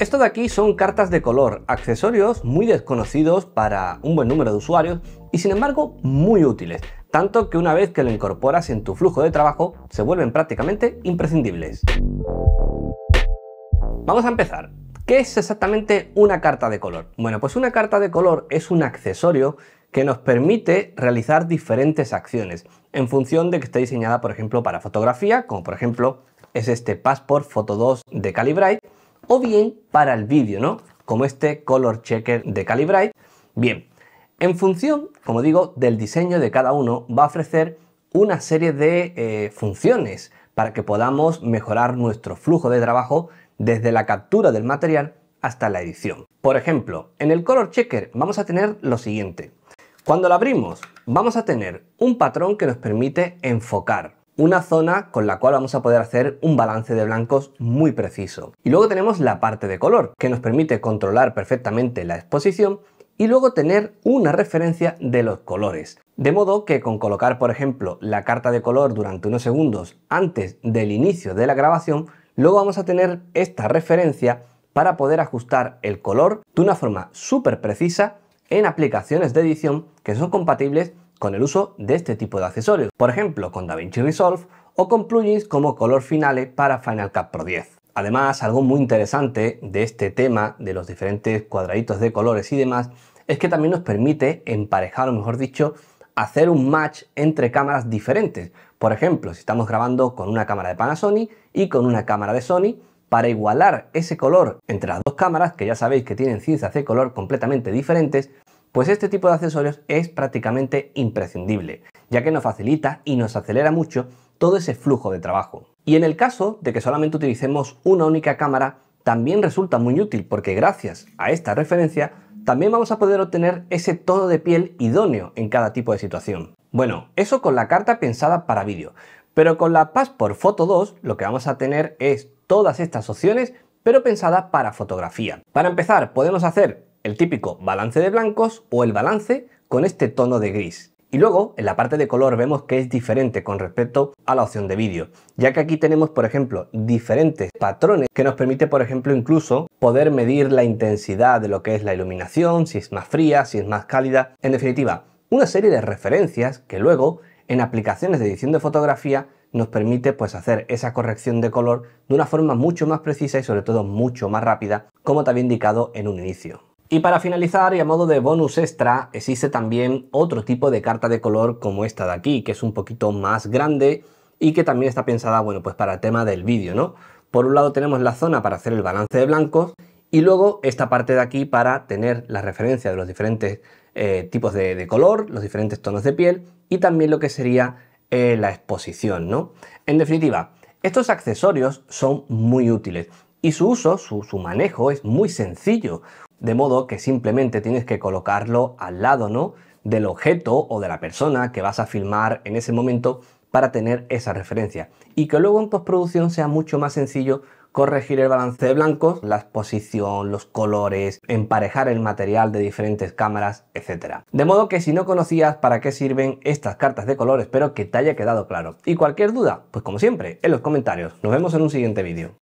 Esto de aquí son cartas de color, accesorios muy desconocidos para un buen número de usuarios y sin embargo muy útiles, tanto que una vez que lo incorporas en tu flujo de trabajo se vuelven prácticamente imprescindibles. Vamos a empezar. ¿Qué es exactamente una carta de color? Bueno, pues una carta de color es un accesorio que nos permite realizar diferentes acciones en función de que esté diseñada, por ejemplo, para fotografía, como por ejemplo es este Passport Photo 2 de Calibrite, o bien para el vídeo, ¿no? Como este color checker de Calibrite. Bien, en función, como digo, del diseño de cada uno, va a ofrecer una serie de eh, funciones para que podamos mejorar nuestro flujo de trabajo desde la captura del material hasta la edición. Por ejemplo, en el color checker vamos a tener lo siguiente. Cuando lo abrimos, vamos a tener un patrón que nos permite enfocar, una zona con la cual vamos a poder hacer un balance de blancos muy preciso. Y luego tenemos la parte de color, que nos permite controlar perfectamente la exposición y luego tener una referencia de los colores. De modo que con colocar, por ejemplo, la carta de color durante unos segundos antes del inicio de la grabación, luego vamos a tener esta referencia para poder ajustar el color de una forma súper precisa en aplicaciones de edición que son compatibles con el uso de este tipo de accesorios, por ejemplo con DaVinci Resolve o con plugins como Color Finale para Final Cut Pro 10. Además, algo muy interesante de este tema de los diferentes cuadraditos de colores y demás es que también nos permite emparejar, o mejor dicho, hacer un match entre cámaras diferentes. Por ejemplo, si estamos grabando con una cámara de Panasonic y con una cámara de Sony, para igualar ese color entre las dos cámaras, que ya sabéis que tienen ciencias de color completamente diferentes, pues este tipo de accesorios es prácticamente imprescindible, ya que nos facilita y nos acelera mucho todo ese flujo de trabajo. Y en el caso de que solamente utilicemos una única cámara, también resulta muy útil porque gracias a esta referencia también vamos a poder obtener ese tono de piel idóneo en cada tipo de situación. Bueno, eso con la carta pensada para vídeo, pero con la Passport Photo 2 lo que vamos a tener es todas estas opciones pero pensada para fotografía. Para empezar, podemos hacer el típico balance de blancos o el balance con este tono de gris. Y luego en la parte de color vemos que es diferente con respecto a la opción de vídeo, ya que aquí tenemos por ejemplo diferentes patrones que nos permite por ejemplo incluso poder medir la intensidad de lo que es la iluminación, si es más fría, si es más cálida, en definitiva una serie de referencias que luego en aplicaciones de edición de fotografía nos permite pues hacer esa corrección de color de una forma mucho más precisa y sobre todo mucho más rápida como te había indicado en un inicio. Y para finalizar, y a modo de bonus extra, existe también otro tipo de carta de color como esta de aquí, que es un poquito más grande y que también está pensada, bueno, pues para el tema del vídeo, ¿no? Por un lado tenemos la zona para hacer el balance de blancos y luego esta parte de aquí para tener la referencia de los diferentes eh, tipos de, color, los diferentes tonos de piel y también lo que sería eh, la exposición, ¿no? En definitiva, estos accesorios son muy útiles y su uso, su, manejo es muy sencillo, de modo que simplemente tienes que colocarlo al lado ¿no? del objeto o de la persona que vas a filmar en ese momento para tener esa referencia y que luego en postproducción sea mucho más sencillo corregir el balance de blancos, la exposición, los colores, emparejar el material de diferentes cámaras, etc. De modo que si no conocías para qué sirven estas cartas de color, espero que te haya quedado claro. Y cualquier duda, pues como siempre, en los comentarios. Nos vemos en un siguiente vídeo.